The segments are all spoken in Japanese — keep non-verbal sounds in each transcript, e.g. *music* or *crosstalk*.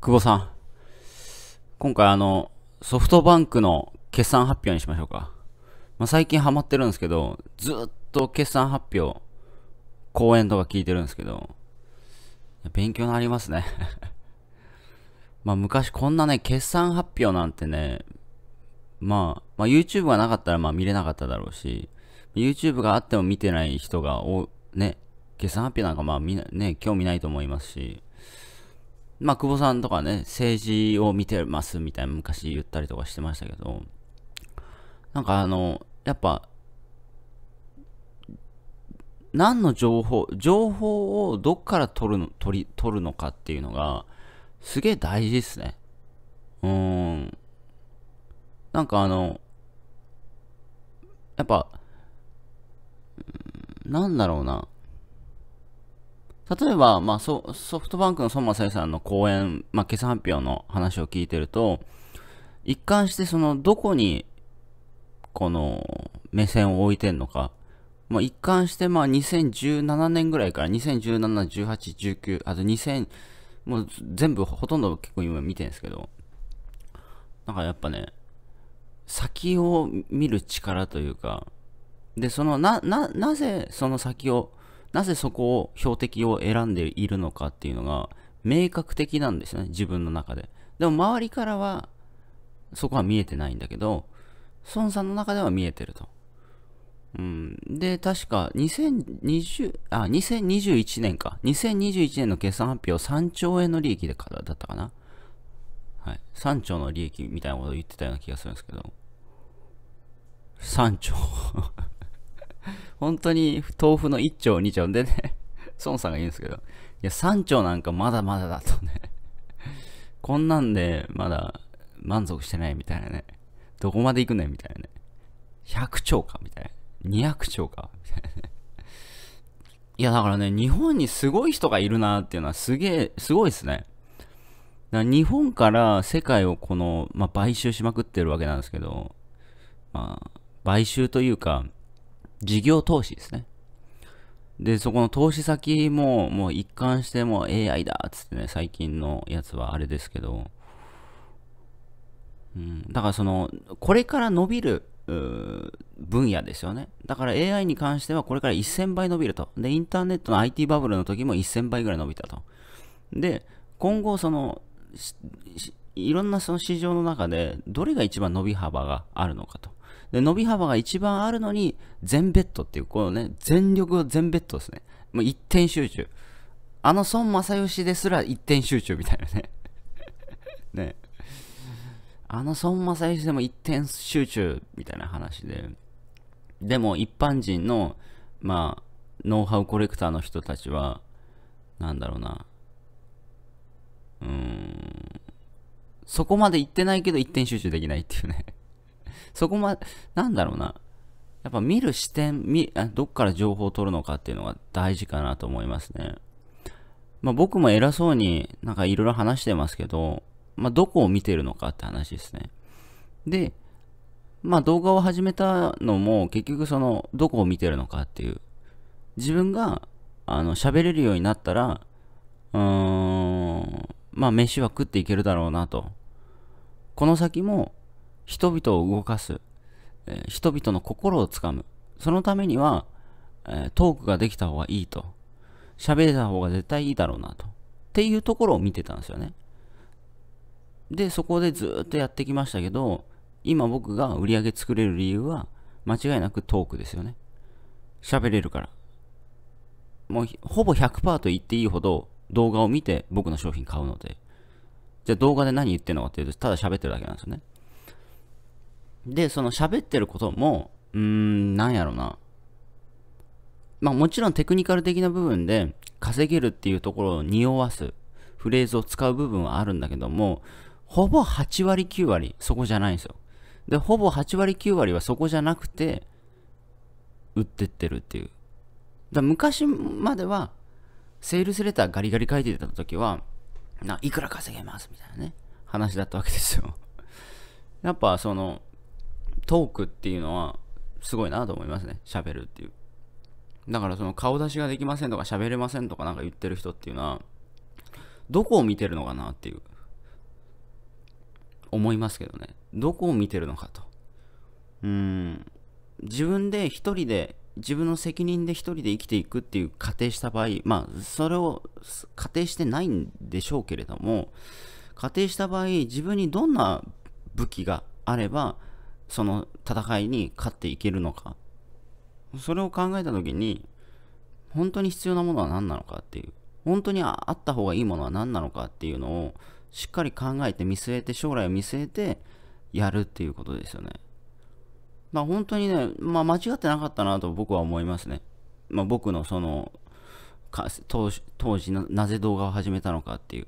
久保さん。今回あの、ソフトバンクの決算発表にしましょうか。まあ、最近ハマってるんですけど、ずっと決算発表、講演とか聞いてるんですけど、勉強になりますね *laughs* まあ昔こんなね、決算発表なんてね、まあ、まあ、YouTube がなかったらまあ見れなかっただろうし、YouTube があっても見てない人がお、ね、決算発表なんかまあみね、興味ないと思いますし、まあ、久保さんとかね、政治を見てますみたいな昔言ったりとかしてましたけど、なんかあの、やっぱ、何の情報、情報をどっから取るの、取り、取るのかっていうのが、すげえ大事ですね。うーん。なんかあの、やっぱ、なんだろうな。例えば、まあ、ソフトバンクの孫正義さんの講演、まあ、決算発表の話を聞いてると、一貫してその、どこに、この、目線を置いてんのか、まあ、一貫して、まあ、2017年ぐらいから、2017、18、19、あと2000、もう全部、ほとんど結構今見てるんですけど、なんかやっぱね、先を見る力というか、で、その、な、な、なぜその先をなぜそこを標的を選んでいるのかっていうのが明確的なんですよね自分の中ででも周りからはそこは見えてないんだけど孫さんの中では見えてるとうん、で、確か2020あ、2021年か。2021年の決算発表3兆円の利益でからだったかな。はい。3兆の利益みたいなことを言ってたような気がするんですけど。3兆本当に豆腐の1丁2丁でね、*laughs* 孫さんが言うんですけど、いや3丁なんかまだまだだとね、こんなんでまだ満足してないみたいなね、どこまで行くねんみたいなね、100兆かみたいな、200兆かみたいなね。いやだからね、日本にすごい人がいるなっていうのはすげえ、すごいですね。だ日本から世界をこの、まあ、買収しまくってるわけなんですけど、まあ、買収というか、事業投資ですね。で、そこの投資先も、もう一貫してもう AI だっつってね、最近のやつはあれですけど、うん、だからその、これから伸びる分野ですよね。だから AI に関してはこれから1000倍伸びると。で、インターネットの IT バブルの時も1000倍ぐらい伸びたと。で、今後その、いろんなその市場の中で、どれが一番伸び幅があるのかと。で伸び幅が一番あるのに全ベッドっていうこのね全力を全ベッドですねもう一点集中あの孫正義ですら一点集中みたいなね *laughs* ねあの孫正義でも一点集中みたいな話ででも一般人のまあノウハウコレクターの人たちはなんだろうなうーんそこまで行ってないけど一点集中できないっていうねそこま、なんだろうな。やっぱ見る視点、見、どっから情報を取るのかっていうのが大事かなと思いますね。まあ僕も偉そうになんかいろいろ話してますけど、まあどこを見てるのかって話ですね。で、まあ動画を始めたのも結局そのどこを見てるのかっていう。自分があの喋れるようになったら、うーん、まあ飯は食っていけるだろうなと。この先も人々を動かす、えー、人々の心をつかむ。そのためには、えー、トークができた方がいいと。喋れた方が絶対いいだろうなと。っていうところを見てたんですよね。で、そこでずっとやってきましたけど、今僕が売り上げ作れる理由は、間違いなくトークですよね。喋れるから。もう、ほぼ100%と言っていいほど、動画を見て僕の商品買うので。じゃあ動画で何言ってんのかっていうと、ただ喋ってるだけなんですよね。で、その喋ってることも、うーん、なんやろな。まあもちろんテクニカル的な部分で稼げるっていうところを匂わすフレーズを使う部分はあるんだけども、ほぼ8割9割そこじゃないんですよ。で、ほぼ8割9割はそこじゃなくて、売ってってるっていう。だ昔までは、セールスレターガリガリ書いてた時は、ないくら稼げますみたいなね、話だったわけですよ。やっぱその、トークっていうのはすごいなと思いますね喋るっていうだからその顔出しができませんとか喋れませんとかなんか言ってる人っていうのはどこを見てるのかなっていう思いますけどねどこを見てるのかとうん自分で一人で自分の責任で一人で生きていくっていう仮定した場合まあそれを仮定してないんでしょうけれども仮定した場合自分にどんな武器があればその戦いに勝っていけるのかそれを考えた時に本当に必要なものは何なのかっていう本当にあった方がいいものは何なのかっていうのをしっかり考えて見据えて将来を見据えてやるっていうことですよねまあ本当にね、まあ、間違ってなかったなと僕は思いますね、まあ、僕のその当時なぜ動画を始めたのかっていう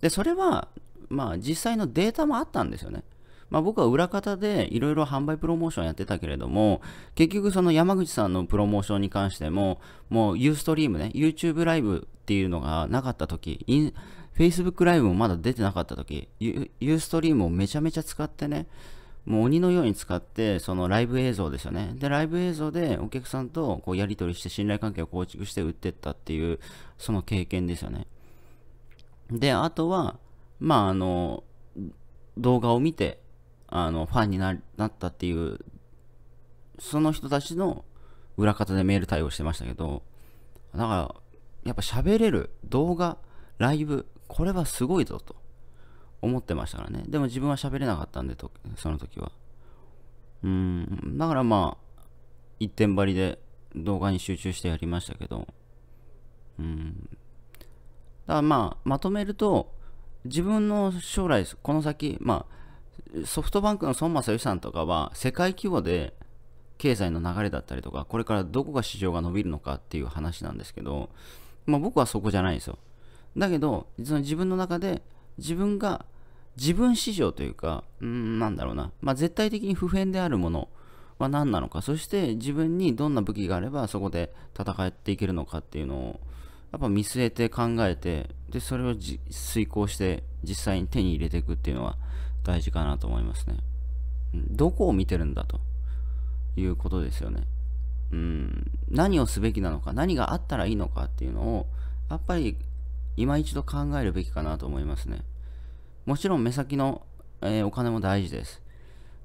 でそれはまあ実際のデータもあったんですよねまあ、僕は裏方でいろいろ販売プロモーションやってたけれども、結局その山口さんのプロモーションに関しても、もうユーストリームね、YouTube ライブっていうのがなかった時、Facebook ライブもまだ出てなかった時、ユーストリームをめちゃめちゃ使ってね、もう鬼のように使って、そのライブ映像ですよね。で、ライブ映像でお客さんとこうやり取りして信頼関係を構築して売ってったっていう、その経験ですよね。で、あとは、まあ、あの、動画を見て、あの、ファンになったっていう、その人たちの裏方でメール対応してましたけど、だから、やっぱ喋れる動画、ライブ、これはすごいぞと思ってましたからね。でも自分は喋れなかったんで、その時は。うん、だからまあ、一点張りで動画に集中してやりましたけど、うん。だからまあ、まとめると、自分の将来、この先、まあ、ソフトバンクの孫正義さんとかは世界規模で経済の流れだったりとかこれからどこが市場が伸びるのかっていう話なんですけど、まあ、僕はそこじゃないんですよだけどその自分の中で自分が自分市場というかうんなんだろうな、まあ、絶対的に普遍であるものは何なのかそして自分にどんな武器があればそこで戦っていけるのかっていうのをやっぱ見据えて考えてでそれを遂行して実際に手に入れていくっていうのは大事かなと思いますね。どこを見てるんだということですよね。うん、何をすべきなのか、何があったらいいのかっていうのを、やっぱり今一度考えるべきかなと思いますね。もちろん目先の、えー、お金も大事です。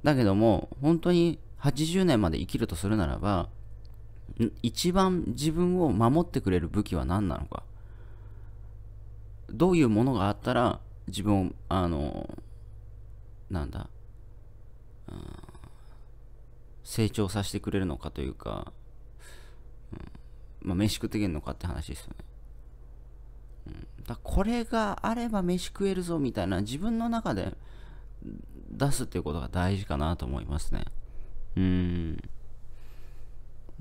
だけども、本当に80年まで生きるとするならば、一番自分を守ってくれる武器は何なのか。どういうものがあったら自分を、あの、なんだ、うん、成長させてくれるのかというか、うん、まあ、飯食ってけんのかって話ですよね。うん、だこれがあれば飯食えるぞみたいな自分の中で出すっていうことが大事かなと思いますね。うん。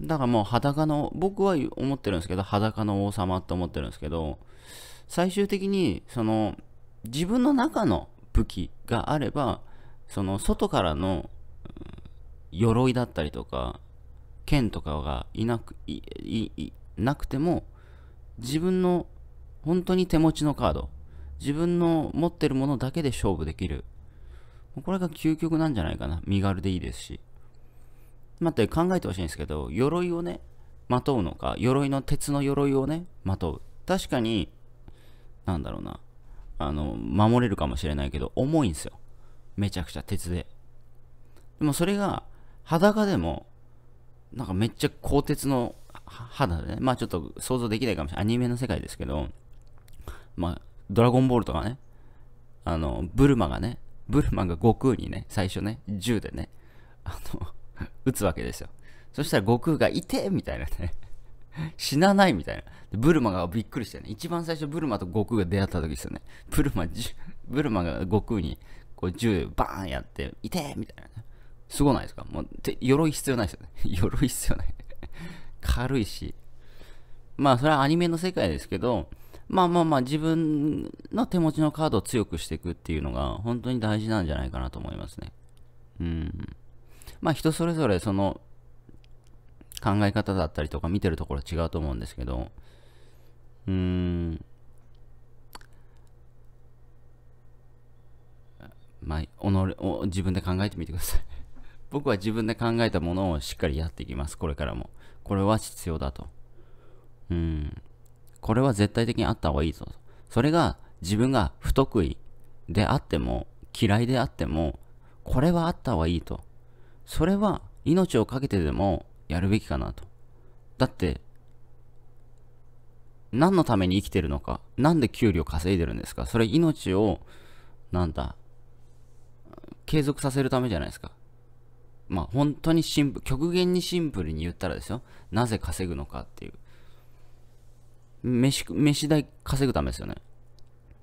だからもう裸の、僕は思ってるんですけど、裸の王様って思ってるんですけど、最終的に、その、自分の中の武器があればその外からの鎧だったりとか剣とかがいなくいいなくても自分の本当に手持ちのカード自分の持ってるものだけで勝負できるこれが究極なんじゃないかな身軽でいいですし待って考えてほしいんですけど鎧をねまとうのか鎧の鉄の鎧をねまとう確かになんだろうなあの、守れるかもしれないけど、重いんですよ。めちゃくちゃ鉄で。でもそれが、裸でも、なんかめっちゃ鋼鉄の肌でね、まあちょっと想像できないかもしれない。アニメの世界ですけど、まあ、ドラゴンボールとかね、あの、ブルマがね、ブルマが悟空にね、最初ね、銃でね、あの撃つわけですよ。そしたら悟空がいてみたいなね死なないみたいな。ブルマがびっくりしたよね。一番最初ブルマと悟空が出会った時ですよね。ブルマ、ブルマが悟空にこう銃バーンやって、痛えみたいな。すごないですかもう、鎧必要ないですよね。*laughs* 鎧必要ない。軽いし。まあ、それはアニメの世界ですけど、まあまあまあ、自分の手持ちのカードを強くしていくっていうのが、本当に大事なんじゃないかなと思いますね。うん。まあ、人それぞれ、その、考え方だったりとか見てるところ違うと思うんですけど、うーん、まあ、己を自分で考えてみてください *laughs* 僕は自分で考えたものをしっかりやっていきます、これからも。これは必要だと。うん。これは絶対的にあった方がいいぞと。それが自分が不得意であっても、嫌いであっても、これはあった方がいいと。それは命を懸けてでもやるべきかなと。だって、何のために生きてるのか、なんで給料稼いでるんですか、それ命を、なんだ、継続させるためじゃないですか。まあ本当にシンプル、極限にシンプルに言ったらですよ、なぜ稼ぐのかっていう。飯、飯代稼ぐためですよね。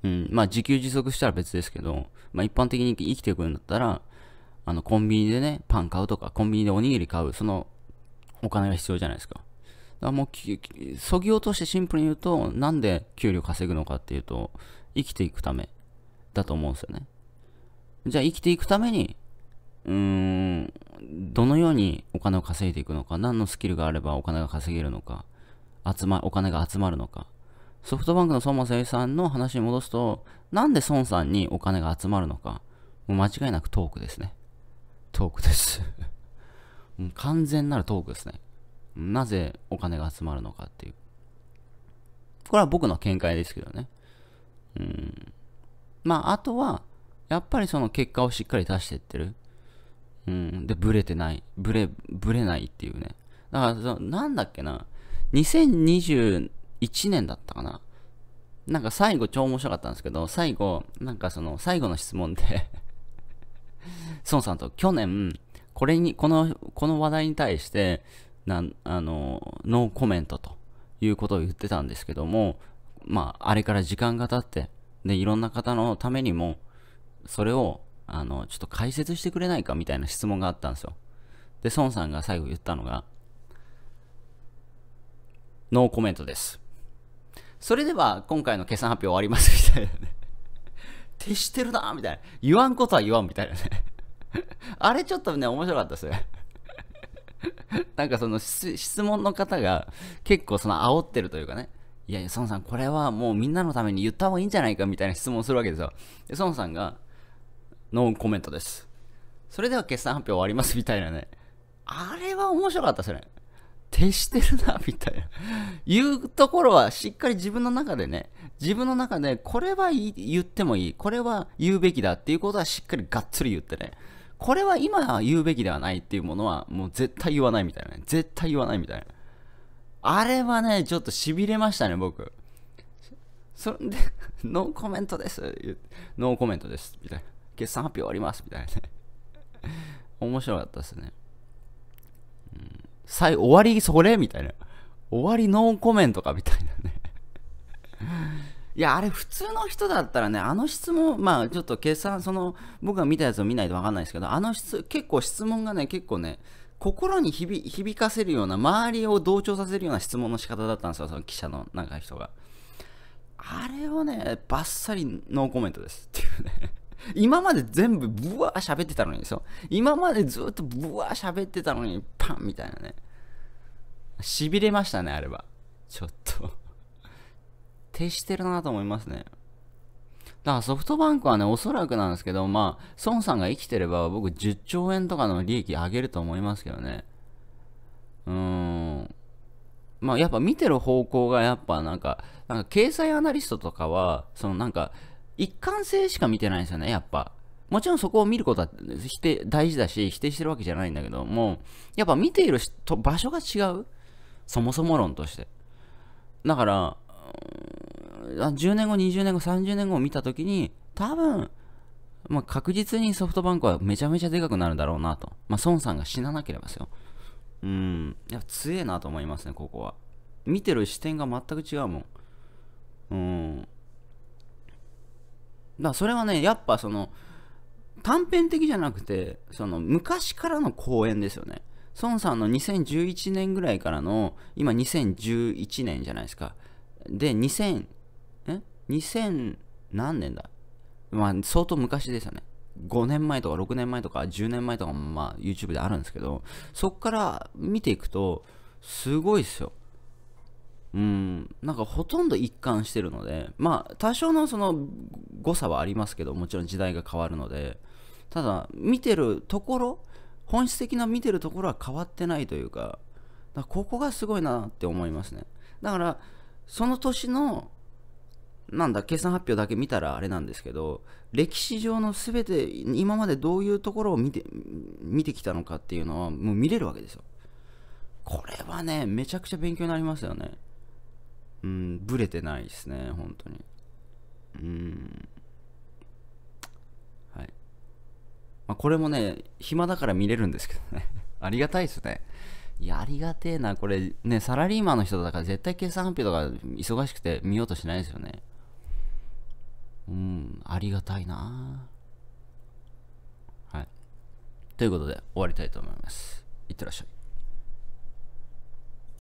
うん、まあ自給自足したら別ですけど、まあ一般的に生きていくんだったら、あのコンビニでね、パン買うとか、コンビニでおにぎり買う、そのお金が必要じゃないですか。だからもう、そぎ落としてシンプルに言うと、なんで給料稼ぐのかっていうと、生きていくためだと思うんですよね。じゃあ生きていくために、うーん、どのようにお金を稼いでいくのか、何のスキルがあればお金が稼げるのか、集ま、お金が集まるのか。ソフトバンクの孫正さんの話に戻すと、なんで孫さんにお金が集まるのか、もう間違いなくトークですね。トークです完全なるトークですね。なぜお金が集まるのかっていう。これは僕の見解ですけどね。うん。まあ、あとは、やっぱりその結果をしっかり出していってる。うん。で、ブレてない。ブレ、ブレないっていうね。だからその、なんだっけな。2021年だったかな。なんか最後超面白かったんですけど、最後、なんかその最後の質問で *laughs* 孫さんと去年、これに、この、この話題に対して、なん、あの、ノーコメントということを言ってたんですけども、まあ、あれから時間が経って、で、いろんな方のためにも、それを、あの、ちょっと解説してくれないかみたいな質問があったんですよ。で、孫さんが最後言ったのが、ノーコメントです。それでは、今回の決算発表終わりますみたいなね。*laughs* 徹してるなみたいな。言わんことは言わんみたいなね。*laughs* あれちょっとね、面白かったですね。*laughs* なんかその質問の方が結構その煽ってるというかね、いやいや、孫さん、これはもうみんなのために言った方がいいんじゃないかみたいな質問するわけですよ。で、孫さんが、ノーコメントです。それでは決算発表終わりますみたいなね。あれは面白かったですね。徹してるな、みたいな。いうところはしっかり自分の中でね、自分の中でこれは言ってもいい、これは言うべきだっていうことはしっかりがっつり言ってね。これは今言うべきではないっていうものは、もう絶対言わないみたいなね。絶対言わないみたいな。あれはね、ちょっと痺れましたね、僕。それで、ノーコメントです。ノーコメントです。みたいな。決算発表終わります。みたいなね。面白かったですね。うん、最終わりそれみたいな。終わりノーコメントかみたいなね。いや、あれ、普通の人だったらね、あの質問、まあ、ちょっと計算、その、僕が見たやつを見ないと分かんないですけど、あの質、結構質問がね、結構ね、心に響かせるような、周りを同調させるような質問の仕方だったんですよ、その記者のなんか人が。あれをね、バッサリノーコメントですっていうね。*laughs* 今まで全部ブワー喋ってたのにですよ。今までずっとブワー喋ってたのに、パンみたいなね。痺れましたね、あれは。ちょっと徹してるなと思いますね。だからソフトバンクはね、おそらくなんですけど、まあ、孫さんが生きてれば僕10兆円とかの利益上げると思いますけどね。うーん。まあ、やっぱ見てる方向がやっぱなんか、なんか経済アナリストとかは、そのなんか、一貫性しか見てないんですよね、やっぱ。もちろんそこを見ることはして大事だし、否定してるわけじゃないんだけども、やっぱ見ていると場所が違う。そもそも論として。だから、10年後、20年後、30年後を見たときに、多分、まあ、確実にソフトバンクはめちゃめちゃでかくなるだろうなと。まあ、孫さんが死ななければですよ。うん、っや、強えなと思いますね、ここは。見てる視点が全く違うもん。うん。だそれはね、やっぱその、短編的じゃなくて、その、昔からの公演ですよね。孫さんの2011年ぐらいからの、今2011年じゃないですか。で、2000、2000何年だまあ相当昔ですよね。5年前とか6年前とか10年前とかもまあ YouTube であるんですけど、そっから見ていくと、すごいっすよ。うん、なんかほとんど一貫してるので、まあ多少のその誤差はありますけど、もちろん時代が変わるので、ただ見てるところ、本質的な見てるところは変わってないというか、かここがすごいなって思いますね。だから、その年のなんだ、決算発表だけ見たらあれなんですけど、歴史上のすべて、今までどういうところを見て、見てきたのかっていうのは、もう見れるわけですよ。これはね、めちゃくちゃ勉強になりますよね。うん、ブレてないですね、本当に。うん。はい。まあ、これもね、暇だから見れるんですけどね。*laughs* ありがたいですね。いや、ありがてえな。これ、ね、サラリーマンの人だから絶対計算発表とか忙しくて見ようとしないですよね。うん、ありがたいなはい。ということで、終わりたいと思います。いってらっしゃい。